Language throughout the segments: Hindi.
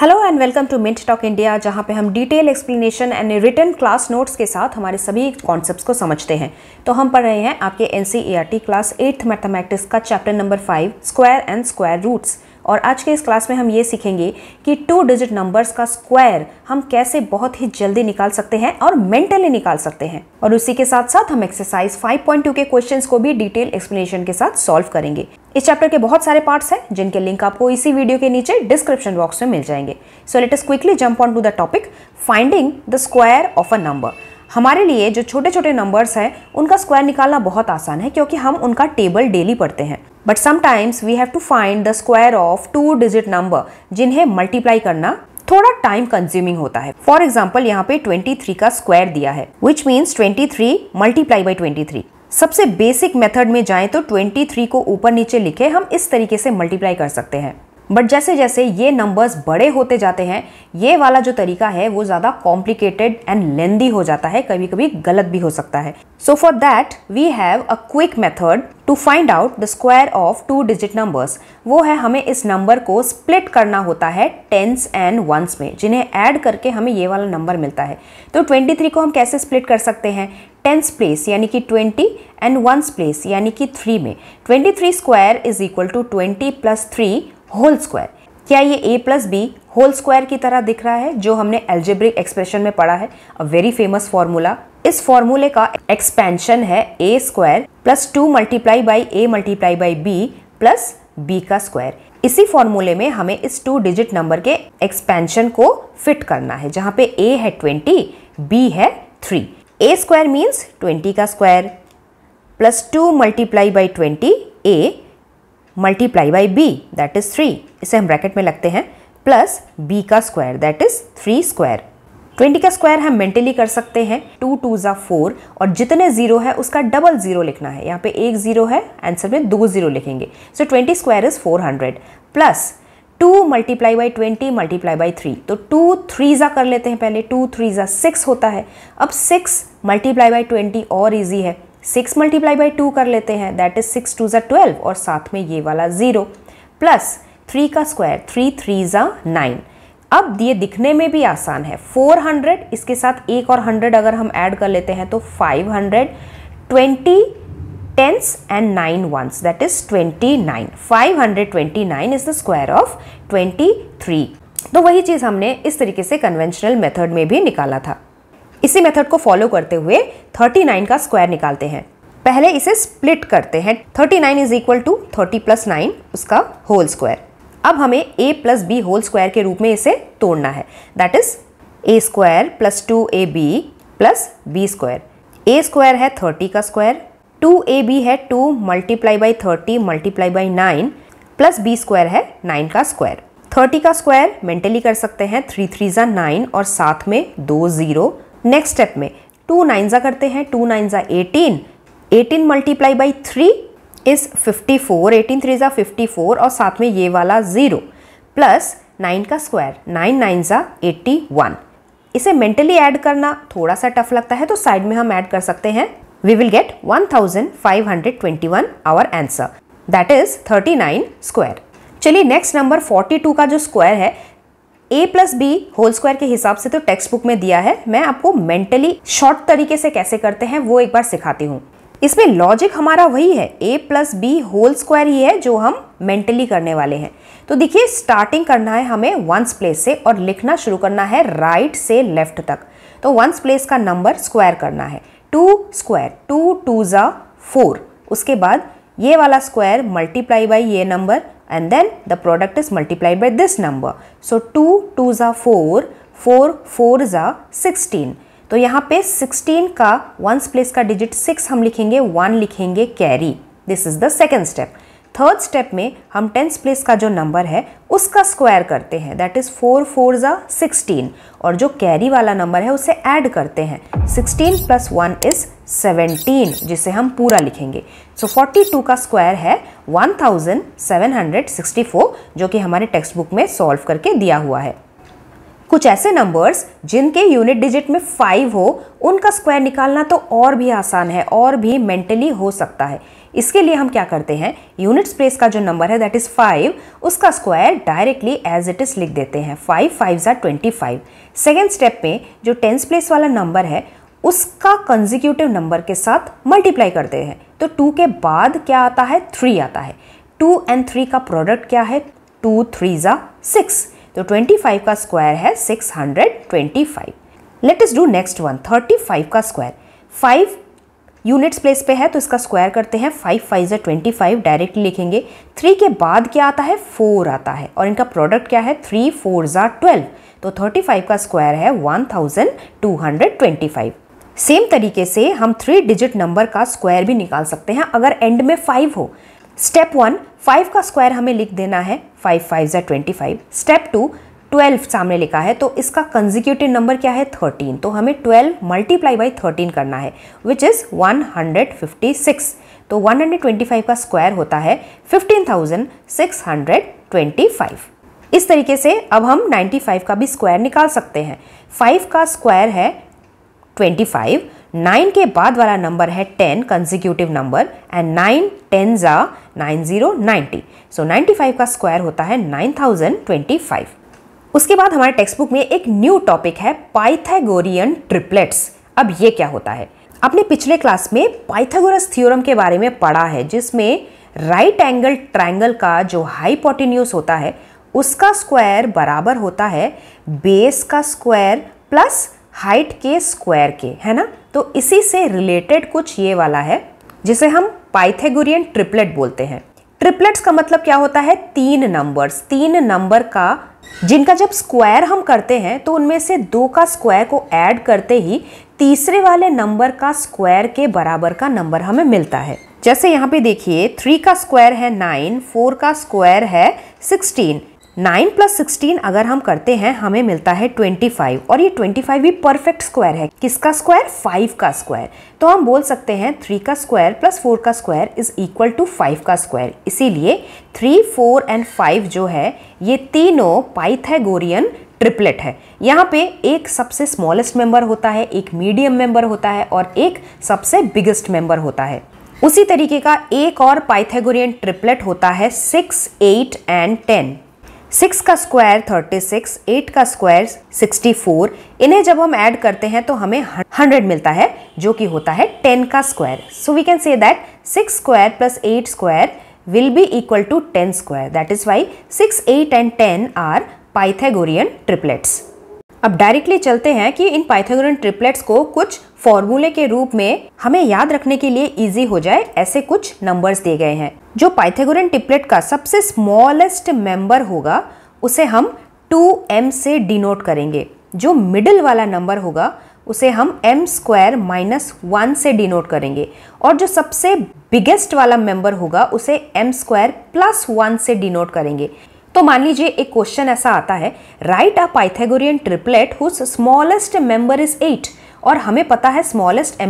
Hello and welcome to Mint Talk India जहां पे हम detail explanation and written class notes के साथ हमारे सभी कॉन्सेप्ट्स को समझते हैं तो हम पढ़ रहे हैं आपके एन क्लास एट्थ मैथमेटिक्स का chapter number five square and square roots और आज के इस क्लास में हम ये सीखेंगे कि टू डिजिट नंबर्स का स्क्वायर हम कैसे बहुत ही जल्दी निकाल सकते हैं और मेंटली निकाल सकते हैं और उसी के साथ साथ हम एक्सरसाइज 5.2 के क्वेश्चंस को भी डिटेल एक्सप्लेनेशन के साथ सॉल्व करेंगे इस चैप्टर के बहुत सारे पार्ट्स हैं जिनके लिंक आपको इसी वीडियो के नीचे डिस्क्रिप्शन बॉक्स में मिल जाएंगे so let's quickly jump on to the topic finding the square of a number हमारे लिए जो छोटे छोटे नंबर्स हैं उनका स्क्वायर निकालना बहुत आसान है क्योंकि हम उनका टेबल डेली पढ़ते हैं but sometimes we have to find the square of two digit number जिन्हें मल्टीप्लाई करना थोड़ा टाइम कंज्यूमिंग होता है फॉर एग्जाम्पल यहाँ पे 23 का स्क्वायर दिया है which means 23 three multiply by twenty सबसे बेसिक मेथड में जाएं तो 23 को ऊपर नीचे लिखे हम इस तरीके से मल्टीप्लाई कर सकते हैं बट जैसे जैसे ये नंबर्स बड़े होते जाते हैं ये वाला जो तरीका है वो ज़्यादा कॉम्प्लिकेटेड एंड लेंदी हो जाता है कभी कभी गलत भी हो सकता है so for that we have a quick method to find out the square of two digit numbers वो है हमें इस नंबर को स्प्लिट करना होता है टेंस एंड वंस में जिन्हें ऐड करके हमें ये वाला नंबर मिलता है तो 23 को हम कैसे स्प्लिट कर सकते हैं टेंस प्लेस यानी कि 20 एंड वंस प्लेस यानी कि 3 में 23 square is equal to 20 plus three whole square क्या ये A plus B whole square की तरह दिख रहा है जो हमने एल्जेब्रिक एक्सप्रेशन में पढ़ा है अ वेरी फेमस फॉर्मूला इस फॉर्मूले का एक्सपेंशन है A square plus two multiply by A multiply by B plus B का स्क्वायर इसी फॉर्मूले में हमें इस टू डिजिट नंबर के एक्सपेंशन को फिट करना है जहाँ पे ए है ट्वेंटी बी है three A square means twenty का square plus two multiply by twenty A multiply by B that is three इसे हम ब्रैकेट में लगते हैं प्लस बी का square that is three square twenty का स्क्वायर हम मेंटली कर सकते हैं टू टू ज़ा फोर और जितने ज़ीरो है उसका डबल ज़ीरो लिखना है यहाँ पे एक ज़ीरो है आंसर में दो ज़ीरो लिखेंगे so twenty square is four hundred plus two multiply by twenty multiply by three तो टू थ्री ज़ा कर लेते हैं पहले टू थ्री ज़ा सिक्स होता है अब सिक्स मल्टीप्लाई बाई ट्वेंटी और ईजी है सिक्स मल्टीप्लाई बाई टू कर लेते हैं दैट इज सिक्स टू ज़ा ट्वेल्व और साथ में ये वाला ज़ीरो प्लस थ्री का स्क्वायर थ्री थ्री ज़ा नाइन अब ये दिखने में भी आसान है फोर हंड्रेड इसके साथ एक और हंड्रेड अगर हम ऐड कर लेते हैं तो five hundred twenty tens and nine that is twenty nine five hundred twenty nine is the square of twenty three तो वही चीज़ हमने इस तरीके से कन्वेंशनल मेथड में भी निकाला था इसी मेथड को फॉलो करते हुए 39 का स्क्वायर निकालते हैं पहले इसे स्प्लिट करते हैं 39 nine is equal to thirty plus nine उसका होल स्क्वायर अब हमें a plus B whole square के रूप में इसे तोड़ना है that is A square plus two A B plus B square A square है थर्टी का स्क्वायर टू ए बी है two multiply by thirty multiply by nine plus B square है नाइन का स्क्वायर थर्टी का स्क्वायर मेंटली कर सकते हैं थ्री थ्री ज़ा नाइन और साथ में दो ज़ीरो नेक्स्ट स्टेप में टू नाइन्जा करते हैं टू नाइन्जा eighteen eighteen multiply by three is fifty four eighteen three ज़ा फिफ्टी फोर और साथ में ये वाला ज़ीरो प्लस नाइन का स्क्वायर नाइन नाइन ज़ा एट्टी वन इसे मेंटली ऐड करना थोड़ा सा टफ लगता है तो साइड में हम ऐड कर सकते हैं we will get one thousand five hundred twenty one our answer that is thirty nine square चलिए नेक्स्ट नंबर फोर्टी टू का जो स्क्वायर है ए प्लस बी होल स्क्वायर के हिसाब से तो टेक्स्ट बुक में दिया है मैं आपको मेंटली शॉर्ट तरीके से कैसे करते हैं वो एक बार सिखाती हूँ इसमें लॉजिक हमारा वही है ए प्लस बी होल स्क्वायर ही है जो हम मेंटली करने वाले हैं तो देखिए स्टार्टिंग करना है हमें वंस प्लेस से और लिखना शुरू करना है राइट right से लेफ्ट तक तो वंस प्लेस का नंबर स्क्वायर करना है टू स्क्वायर टू टू ज़ा फोर उसके बाद ये वाला स्क्वायर मल्टीप्लाई बाई ये number and then the product is multiply by this number so two two ज़ा फोर फोर फोर ज़ा सिक्सटीन तो यहाँ पे 16 का वंस प्लेस का डिजिट 6 हम लिखेंगे 1 लिखेंगे carry this is the second step third step में हम टेंथ प्लेस का जो नंबर है उसका स्क्वायर करते हैं दैट इज़ फोर फोर ज़ा सिक्सटीन और जो कैरी वाला नंबर है उसे ऐड करते हैं sixteen plus one is seventeen जिसे हम पूरा लिखेंगे सो फोर्टी टू का स्क्वायर है one thousand seven hundred sixty four जो कि हमारे टेक्स्ट बुक में सॉल्व करके दिया हुआ है कुछ ऐसे नंबर्स जिनके यूनिट डिजिट में फाइव हो उनका स्क्वायर निकालना तो और भी आसान है और भी मेंटली हो सकता है इसके लिए हम क्या करते हैं यूनिट्स प्लेस का जो नंबर है दैट इज़ फाइव उसका square directly as it is लिख देते हैं फाइव फाइव ज़ा ट्वेंटी फाइव सेकेंड स्टेप में जो टेंस प्लेस वाला नंबर है उसका कंजिक्यूटिव नंबर के साथ मल्टीप्लाई करते हैं तो टू के बाद क्या आता है थ्री आता है टू एंड थ्री का प्रोडक्ट क्या है टू थ्री ज़ा सिक्स तो ट्वेंटी फाइव का स्क्वायर है six hundred twenty five let's do next one thirty five का स्क्वायर फाइव यूनिट्स प्लेस पे है तो इसका स्क्वायर करते हैं फाइव फाइव ज़ा ट्वेंटी फाइव डायरेक्टली लिखेंगे थ्री के बाद क्या आता है फोर आता है और इनका प्रोडक्ट क्या है थ्री फोर ज़ा ट्वेल्व तो थर्टी फाइव का स्क्वायर है one thousand two hundred twenty five same तरीके से हम थ्री डिजिट नंबर का स्क्वायर भी निकाल सकते हैं अगर एंड में फाइव हो स्टेप वन फाइव का स्क्वायर हमें लिख देना है फाइव फाइव ज़ा twenty five step two twelve सामने लिखा है तो इसका कंजिक्यूटिव नंबर क्या है थर्टीन तो हमें ट्वेल्व मल्टीप्लाई बाई थर्टीन करना है which is one hundred fifty six तो वन हंड्रेड ट्वेंटी फाइव का स्क्वायर होता है fifteen thousand six hundred twenty five इस तरीके से अब हम नाइन्टी फाइव का भी स्क्वायर निकाल सकते हैं फाइव का स्क्वायर है ट्वेंटी फाइव नाइन के बाद वाला नंबर है ten consecutive number and nine ten ज़ा nine zero ninety so ninety five का स्क्वायर होता है नाइन थाउजेंड ट्वेंटी फाइव उसके बाद हमारे टेक्स्ट बुक में एक न्यू टॉपिक है पाइथागोरियन ट्रिपलेट्स अब ये क्या होता है आपने पिछले क्लास में पाइथागोरस थ्योरम के बारे में पढ़ा है जिसमें राइट एंगल ट्रायंगल का जो हाइपोटेन्यूस होता है उसका स्क्वायर बराबर होता है बेस का स्क्वायर प्लस हाइट के स्क्वायर के है ना तो इसी से रिलेटेड कुछ ये वाला है जिसे हम पाइथागोरियन ट्रिपलेट बोलते हैं ट्रिपलेट्स का मतलब क्या होता है तीन नंबर्स तीन नंबर का जिनका जब स्क्वायर हम करते हैं तो उनमें से दो का स्क्वायर को ऐड करते ही तीसरे वाले नंबर का स्क्वायर के बराबर का नंबर हमें मिलता है जैसे यहाँ पे देखिए थ्री का स्क्वायर है नाइन फोर का स्क्वायर है सिक्सटीन 9 प्लस सिक्सटीन अगर हम करते हैं हमें मिलता है 25 और ये 25 भी परफेक्ट स्क्वायर है किसका स्क्वायर 5 का स्क्वायर तो हम बोल सकते हैं 3 का स्क्वायर प्लस 4 का स्क्वायर इज इक्वल टू 5 का स्क्वायर इसीलिए 3, 4 एंड 5 जो है ये तीनों पाइथागोरियन ट्रिपलेट है यहाँ पे एक सबसे स्मॉलेस्ट मेंबर होता है एक मीडियम मेंबर होता है और एक सबसे बिगेस्ट मेंबर होता है उसी तरीके का एक और पाइथागोरियन ट्रिपलेट होता है six eight and ten six का स्क्वायर थर्टी सिक्स एट का स्क्वायर सिक्सटी फोर इन्हें जब हम ऐड करते हैं तो हमें हंड्रेड मिलता है जो कि होता है टेन का square so we can say that six square plus eight square will be equal to 10 square that is why 6, 8 and 10 are Pythagorean triplets अब डायरेक्टली चलते हैं कि इन पाइथागोरन ट्रिपलेट्स को कुछ फॉर्मूले के रूप में हमें याद रखने के लिए इजी हो जाए ऐसे कुछ नंबर्स दिए गए हैं जो पाइथागोरन ट्रिपलेट का सबसे स्मॉलेस्ट मेंबर होगा उसे हम 2m से डिनोट करेंगे जो मिडिल वाला नंबर होगा उसे हम एम स्क्वायर माइनस वन से डिनोट करेंगे और जो सबसे बिगेस्ट वाला मेंबर होगा उसे एम स्क्वायर प्लस वन से डिनोट करेंगे तो मान लीजिए एक क्वेश्चन ऐसा आता है write a Pythagorean triplet who smallest member is eight और हमें पता है स्मॉलेस्ट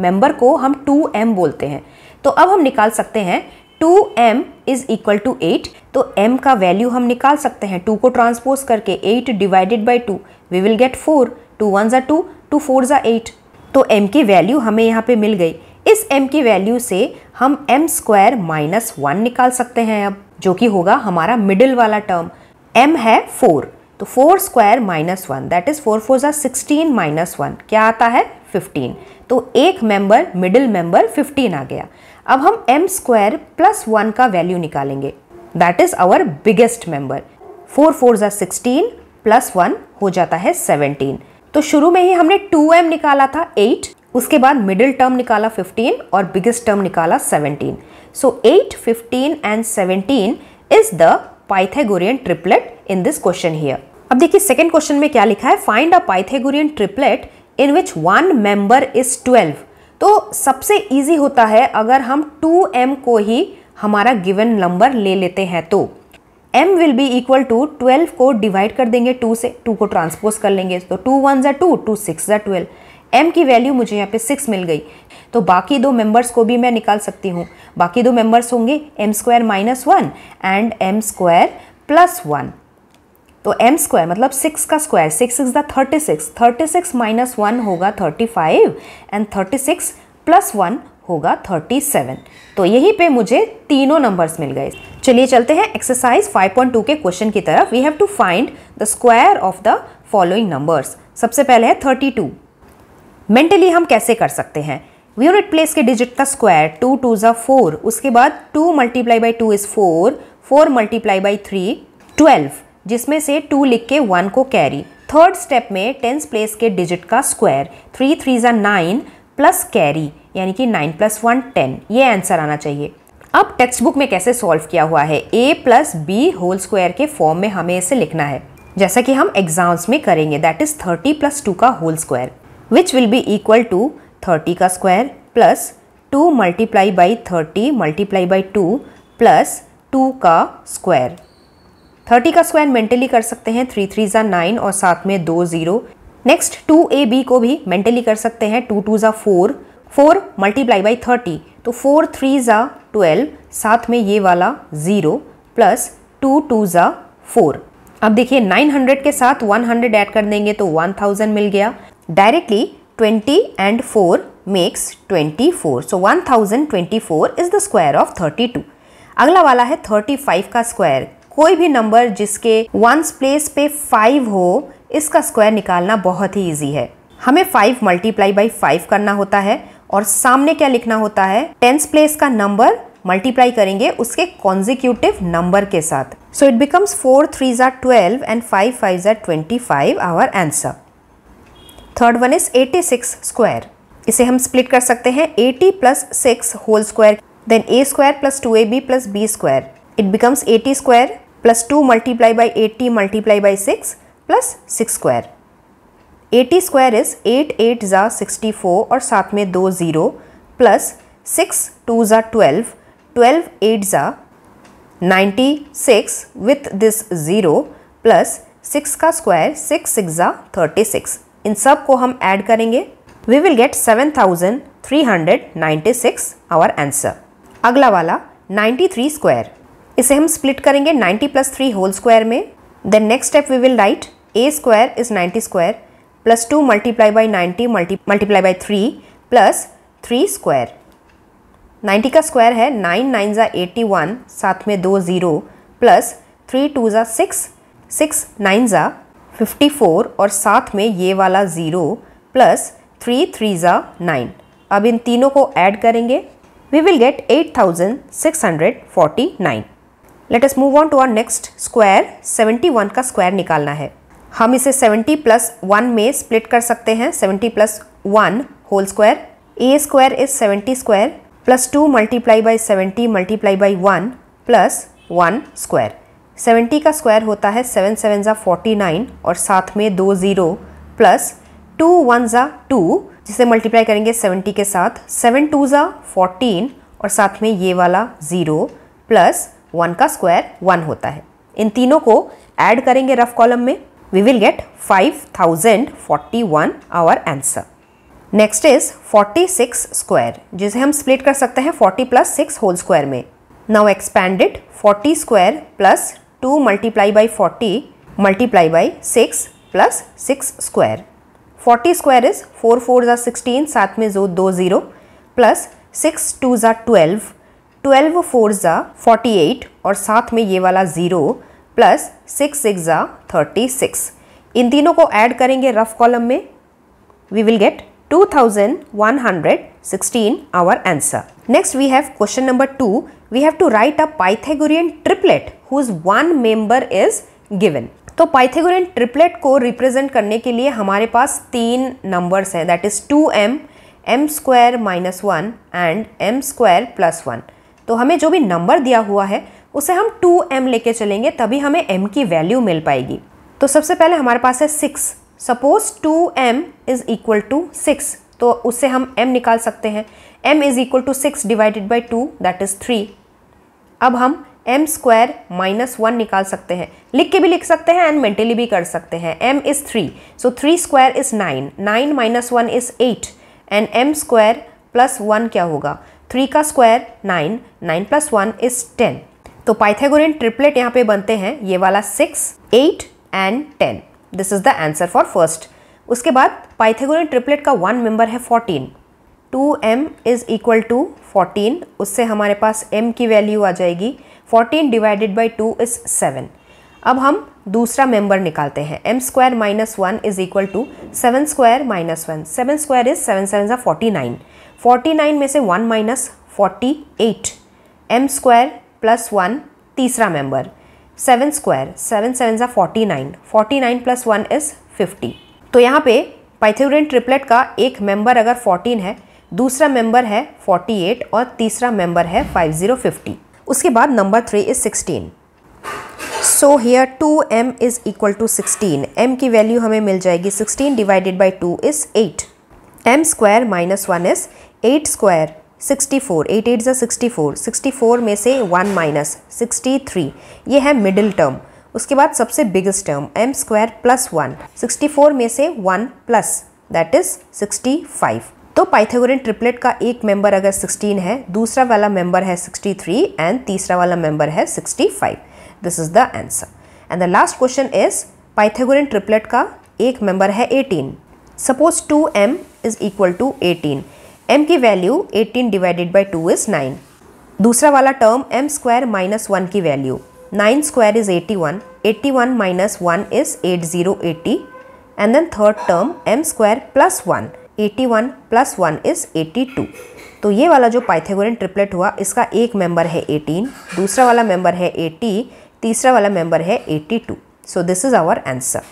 मेंबर को हम टू एम बोलते हैं तो अब हम निकाल सकते हैं two M is equal to eight तो m का वैल्यू हम निकाल सकते हैं टू को ट्रांसपोज करके eight divided by two we will get four two one ज़ा टू टू फोर ज़ा एट तो m की वैल्यू हमें यहाँ पे मिल गई इस m की वैल्यू से हम एम स्क्वायर माइनस वन निकाल सकते हैं अब जो कि होगा हमारा मिडिल वाला टर्म m है फोर तो four square minus one that is four four ज़ा सिक्सटीन माइनस वन क्या आता है फिफ्टीन तो एक मेंबर मिडिल मेंबर फिफ्टीन आ गया अब हम एम स्क्वायर प्लस वन का वैल्यू निकालेंगे that is our biggest member four four ज़ा सिक्सटीन प्लस वन हो जाता है सेवनटीन तो शुरू में ही हमने टू एम निकाला था एट उसके बाद मिडिल टर्म निकाला 15 और बिगेस्ट टर्म निकाला 17 so eight 8 15 and 17 is the Pythagorean triplet in this question here अब देखिए सेकेंड क्वेश्चन में क्या लिखा है find a Pythagorean triplet in which one member is 12 तो सबसे ईजी होता है अगर हम 2m को ही हमारा गिवन नंबर ले लेते हैं तो m will be equal to 12 को डिवाइड कर देंगे 2 से 2 को ट्रांसपोज कर लेंगे तो 2 वन ज़ा टू टू सिक्स ज़ा ट्वेल्व एम की वैल्यू मुझे यहाँ पे सिक्स मिल गई तो बाकी दो मेंबर्स को भी मैं निकाल सकती हूँ बाकी दो मेंबर्स होंगे m square minus one and m square plus one तो एम स्क्वायर मतलब सिक्स का square six is the thirty six thirty six minus one होगा thirty five and thirty six plus one होगा थर्टी सेवन तो यहीं पे मुझे तीनों नंबर्स मिल गए चलिए चलते हैं एक्सरसाइज 5.2 के क्वेश्चन की तरफ we have to find the square of the following numbers सबसे पहले है 32 मेंटली हम कैसे कर सकते हैं यूनिट प्लेस के डिजिट का स्क्वायर टू टू ज़ा फोर उसके बाद two multiply by two is four four multiply by three twelve जिसमें से टू लिख के वन को कैरी थर्ड स्टेप में टेंस प्लेस के डिजिट का स्क्वायर थ्री थ्री ज़ा नाइन प्लस कैरी यानी कि नाइन प्लस वन टेन ये आंसर आना चाहिए अब टेक्स्ट बुक में कैसे सॉल्व किया हुआ है ए प्लस बी होल स्क्वायर के फॉर्म में हमें इसे लिखना है जैसा कि हम एग्जाम्स में करेंगे that is thirty plus two का whole square which will be equal to 30 का square plus two multiply by thirty multiply by two plus two का स्क्वायर थर्टी का स्क्वायर मेंटली कर सकते हैं थ्री थ्री ज़ा नाइन और साथ में दो zero next to A b को भी मेंटली कर सकते हैं टू टू ज़ा four four multiply by thirty तो फोर थ्री ज़ा ट्वेल्व साथ में ये वाला ज़ीरो प्लस टू टू ज़ा फोर अब देखिए हंड्रेड के साथ वन हंड्रेड एड कर देंगे तो वन थाउजेंड मिल गया Directly 20 and 4 makes 24. So 1024 is the square of 32. अगला वाला है 35 का स्क्वायर कोई भी नंबर जिसके वंस प्लेस पे 5 हो इसका स्क्वायर निकालना बहुत ही इजी है हमें 5 मल्टीप्लाई बाई 5 करना होता है और सामने क्या लिखना होता है टेंस प्लेस का नंबर मल्टीप्लाई करेंगे उसके कॉन्जिक्यूटिव नंबर के साथ so it becomes four three ज़ार ट्वेल्व एंड फाइव फाइव ज़ार twenty five our answer third one is 86 square इसे हम स्प्लिट कर सकते हैं 80 plus six whole square then a square plus two A B plus B square it becomes 80 square plus two multiply by eighty multiply by six plus six square eighty square is eight eight ज़ा सिक्सटी फोर और साथ में दो ज़ीरो प्लस सिक्स टू ज़ा ट्वेल्व ट्वेल्व एट ज़ा ninety six with this zero plus six का स्क्वायर सिक्स सिक्स ज़ा थर्टी सिक्स इन सब को हम ऐड करेंगे we will get 7396 our answer अगला वाला 93 स्क्वायर इसे हम स्प्लिट करेंगे 90 प्लस थ्री होल स्क्वायर में then next step we will write a square is 90 square plus two multiply by ninety multiply by three plus three square 90 का स्क्वायर है नाइन नाइन ज़ा एटी वन साथ में दो ज़ीरो प्लस थ्री टू ज़ा सिक्स सिक्स नाइन ज़ा 54 और साथ में ये वाला ज़ीरो प्लस थ्री थ्री ज़ा नाइन अब इन तीनों को ऐड करेंगे hundred forty nine 8649. Let move on to our next square seventy 71 का स्क्वायर निकालना है हम इसे 70 प्लस वन में स्प्लिट कर सकते हैं 70 plus one whole square A square is 70 square plus two multiply by seventy multiply by one plus one square seventy का स्क्वायर होता है सेवन सेवन ज़ा फोर्टी नाइन और साथ में दो ज़ीरो प्लस टू वन ज़ा टू जिसे मल्टीप्लाई करेंगे सेवेंटी के साथ सेवन टू ज़ा फोर्टीन और साथ में ये वाला ज़ीरो प्लस वन का स्क्वायर वन होता है इन तीनों को ऐड करेंगे रफ कॉलम में we will get five thousand forty one our answer next is forty six square जिसे हम स्प्लिट कर सकते हैं forty plus six whole square में now expanded forty square plus two multiply by forty multiply by six plus six square forty square is four four ज़ा सिक्सटीन सात में जो दो ज़ीरो प्लस सिक्स टू ज़ा ट्वेल्व ट्वेल्व फोर ज़ा फोर्टी एट और साथ में ये वाला ज़ीरो प्लस सिक्स सिक्स ज़ा थर्टी सिक्स इन तीनों को ऐड करेंगे रफ कॉलम में we will get 2116 our answer. Next we have question number 2. We have to write a Pythagorean triplet whose one member is given. तो पाइथागोरियन ट्रिपलेट को रिप्रेजेंट करने के लिए हमारे पास तीन नंबर्स हैं that is two m m square minus one and m square plus one तो हमें जो भी नंबर दिया हुआ है उसे हम टू एम लेके चलेंगे तभी हमें एम की वैल्यू मिल पाएगी तो सबसे पहले हमारे पास है six suppose two m is equal to six तो उससे हम m निकाल सकते हैं m is equal to six divided by two that is three अब हम एम स्क्वायर माइनस वन निकाल सकते हैं लिख के भी लिख सकते हैं एंड मेंटली भी कर सकते हैं m is three so three square is nine nine minus one is eight and m square plus one क्या होगा थ्री का square nine nine plus one is ten तो पाइथागोरियन ट्रिपलेट यहाँ पे बनते हैं ये वाला six eight and ten this is the answer for first उसके बाद पाइथागोरियन ट्रिपलेट का वन मेंबर है fourteen two M is equal to fourteen उससे हमारे पास एम की वैल्यू आ जाएगी fourteen divided by two is seven अब हम दूसरा मेंबर निकालते हैं m square minus one is equal to seven square minus one seven square is seven seven सा फोर्टी नाइन फोर्टी नाइन में से one minus forty eight m square plus one तीसरा मेंबर सेवन स्क्वायर सेवन सेवन ज़ा forty nine forty nine plus one is fifty तो यहाँ पे पाइथ्योरिन ट्रिपलेट का एक मेंबर अगर फोर्टीन है दूसरा मेंबर है फोर्टी एट और तीसरा मेंबर है फाइव ज़ीरो फिफ्टी उसके बाद number three is sixteen so here two m is equal to sixteen m की वैल्यू हमें मिल जाएगी sixteen divided by two is eight m square minus one is eight square sixty four eight eight ज़ा सिक्सटी फोर सिक्सटी फोर में से वन माइनस सिक्सटी थ्री ये है मिडिल टर्म उसके बाद सबसे biggest term m square plus one sixty four में से one plus that is sixty five तो पाइथागोरियन ट्रिपलेट का एक मेंबर अगर 16 है दूसरा वाला मेंबर है 63 एंड तीसरा वाला मेंबर है 65 this is the answer and the last question is Pythagorean triplet का एक मेंबर है 18 suppose 2m m is equal to eighteen m की value 18 divided by two is nine दूसरा वाला term m square minus one की value nine square is eighty one eighty one minus one is eight zero eighty and then third term m square plus one eighty one plus one is eighty two तो ये वाला जो पाइथागोरियन ट्रिपलेट हुआ इसका एक मेंबर है 18 दूसरा वाला मेंबर है 80 तीसरा वाला मेंबर है 82 so this is our answer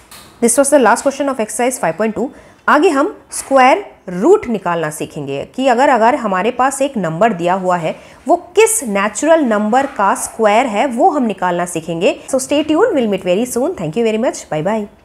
this was the last question of exercise 5.2 आगे हम स्क्वायर रूट निकालना सीखेंगे कि अगर अगर हमारे पास एक नंबर दिया हुआ है वो किस नेचुरल नंबर का स्क्वायर है वो हम निकालना सीखेंगे so stay tune will meet very soon thank you very much bye bye